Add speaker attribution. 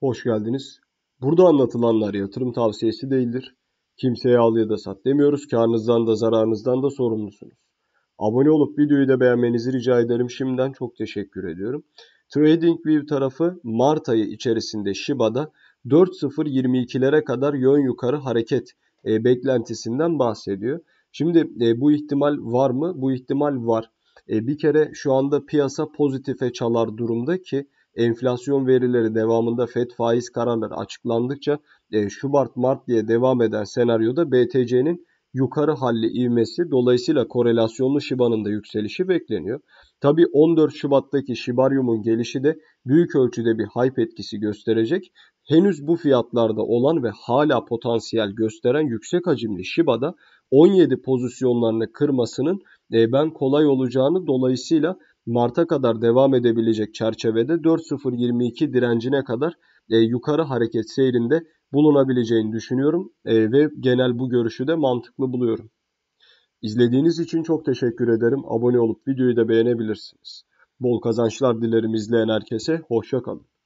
Speaker 1: Hoş geldiniz. Burada anlatılanlar yatırım tavsiyesi değildir. Kimseye al ya da sat demiyoruz. Karnınızdan da zararınızdan da sorumlusunuz. Abone olup videoyu da beğenmenizi rica ederim. Şimdiden çok teşekkür ediyorum. TradingView tarafı Mart ayı içerisinde Shiba'da 4.022'lere kadar yön yukarı hareket e, beklentisinden bahsediyor. Şimdi e, bu ihtimal var mı? Bu ihtimal var. E, bir kere şu anda piyasa pozitife çalar durumda ki enflasyon verileri devamında FED faiz kararları açıklandıkça e, Şubat-Mart diye devam eden senaryoda BTC'nin yukarı halli ivmesi dolayısıyla korelasyonlu Shiba'nın da yükselişi bekleniyor. Tabi 14 Şubat'taki Shibarium'un gelişi de büyük ölçüde bir hype etkisi gösterecek. Henüz bu fiyatlarda olan ve hala potansiyel gösteren yüksek hacimli Shiba'da 17 pozisyonlarını kırmasının e, ben kolay olacağını dolayısıyla Mart'a kadar devam edebilecek çerçevede 4.022 direncine kadar e, yukarı hareket seyrinde bulunabileceğini düşünüyorum e, ve genel bu görüşü de mantıklı buluyorum. İzlediğiniz için çok teşekkür ederim. Abone olup videoyu da beğenebilirsiniz. Bol kazançlar dilerim izleyen herkese. Hoşçakalın.